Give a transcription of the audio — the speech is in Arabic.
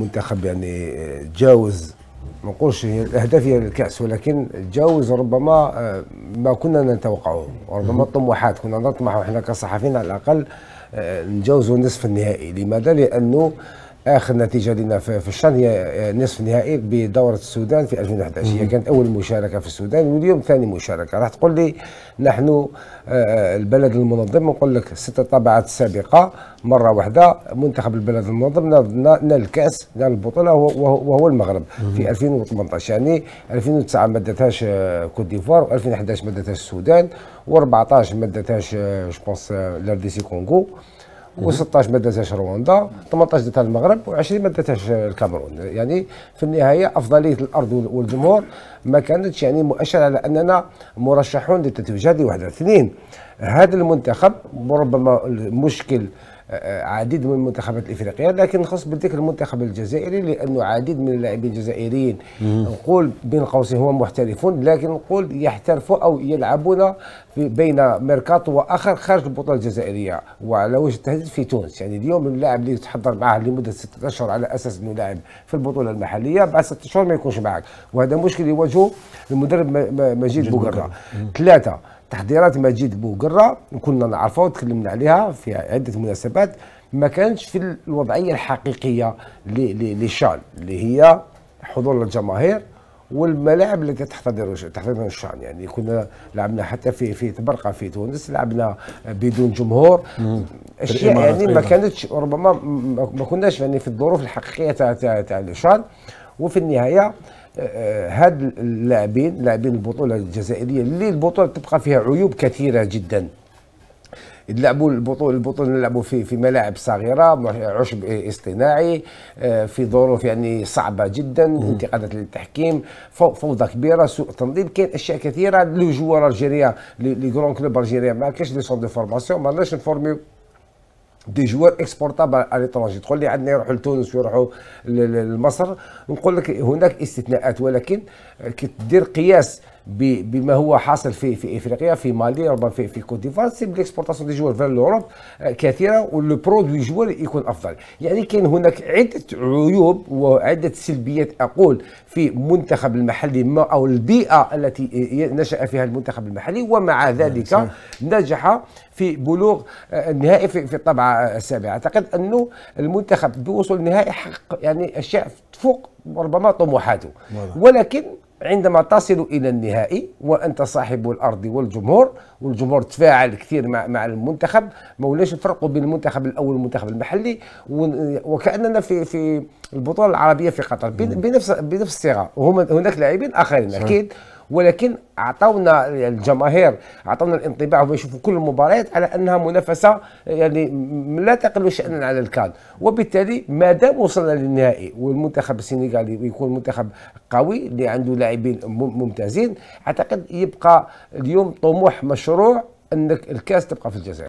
منتخب يعني تجاوز آه، ما نقولش الاهداف هي الكاس ولكن تجاوز ربما آه، ما كنا نتوقعه وربما الطموحات كنا نطمح احنا كصحفيين على الاقل آه، نجاوزوا نصف النهائي لماذا لانه اخر نتيجه لنا في الشان هي آه، نصف نهائي بدوره السودان في 2011 هي كانت اول مشاركه في السودان واليوم ثاني مشاركه راح تقول لي نحن آه، آه، البلد المنظم نقول لك ست طابعات سابقه مره واحده منتخب البلد المنظم نال الكاس نال البطوله وهو المغرب في 2018 يعني 2009 ما داتهاش كوت ديفوار و2011 ما داتهاش السودان و14 ما داتهاش جو بونس لارديسي كونغو و16 ما داتهاش رواندا 18 داتها المغرب و20 ما داتهاش الكاميرون يعني في النهايه افضليه الارض والجمهور ما كانتش يعني مؤشر على اننا مرشحون للتتويج هذه واحده اثنين هذا المنتخب ربما المشكل عديد من المنتخبات الافريقيه لكن نخص بالذكر المنتخب الجزائري لانه عديد من اللاعبين الجزائريين نقول بين قوسين هم محترفون لكن نقول يحترفوا او يلعبون في بين ميركاتو واخر خارج البطوله الجزائريه وعلى وجه التحديد في تونس يعني اليوم اللاعب اللي تحضر معه لمده ستة اشهر على اساس انه لاعب في البطوله المحليه بعد ستة اشهر ما يكونش معك وهذا مشكل يواجهه المدرب مجيد بوغرا ثلاثه تحضيرات مجيد بوقرة كنا نعرفها وتكلمنا عليها في عدة مناسبات ما كانش في الوضعية الحقيقية لشان اللي هي حضور الجماهير والملاعب التي تحتضر تحتضر الشان يعني كنا لعبنا حتى في في تبرقه في تونس لعبنا بدون جمهور اشياء يعني ما كانتش ربما ما كناش يعني في الظروف الحقيقيه تاع تاع الشان وفي النهايه آه، آه، هاد اللاعبين لاعبين البطوله الجزائريه اللي البطوله تبقى فيها عيوب كثيره جدا يلعبوا البطوله البطوله يلعبوا في في ملاعب صغيره عشب اصطناعي آه، في ظروف يعني صعبه جدا انتقادات للتحكيم فوضى كبيره سوء تنظيم كاين اشياء كثيره لو جوار الجيريا لي كرون كلوب الجيريا ما كاينش لي سون دو فورماسيون ما نقدرش نفورميو دي جوار اكسبورتابل على ليترونجي تقول لي عندنا يروحوا لتونس ويروحوا لمصر نقول لك هناك استثناءات ولكن كي تدير قياس بما هو حاصل في في افريقيا في مالي ربما في في كوت ديفوار سي ليكسبورتاسيون دي جوار فير لوروب آه، كثيره ولو برودوي جوار يكون افضل يعني كاين هناك عده عيوب وعده سلبيات اقول في منتخب المحلي ما او البيئه التي نشا فيها المنتخب المحلي ومع نعم، ذلك نجح في بلوغ آه، النهائي في الطبعه السابعه اعتقد انه المنتخب بوصول النهائي حقق يعني اشياء تفوق ربما طموحاته ولكن عندما تصل الى النهائي وانت صاحب الارض والجمهور والجمهور تفاعل كثير مع مع المنتخب ما ولاش الفرق بين المنتخب الاول والمنتخب المحلي وكاننا في في البطوله العربيه في قطر بنفس بنفس الصيغه هناك لاعبين اخرين اكيد ولكن اعطونا الجماهير اعطونا الانطباع وهم يشوفوا كل المباريات على انها منافسه يعني لا تقل شانا على الكاد وبالتالي ما دام وصلنا للنهائي والمنتخب السنغالي يكون منتخب قوي اللي عنده لاعبين ممتازين اعتقد يبقى اليوم طموح مشروع انك الكاس تبقى في الجزائر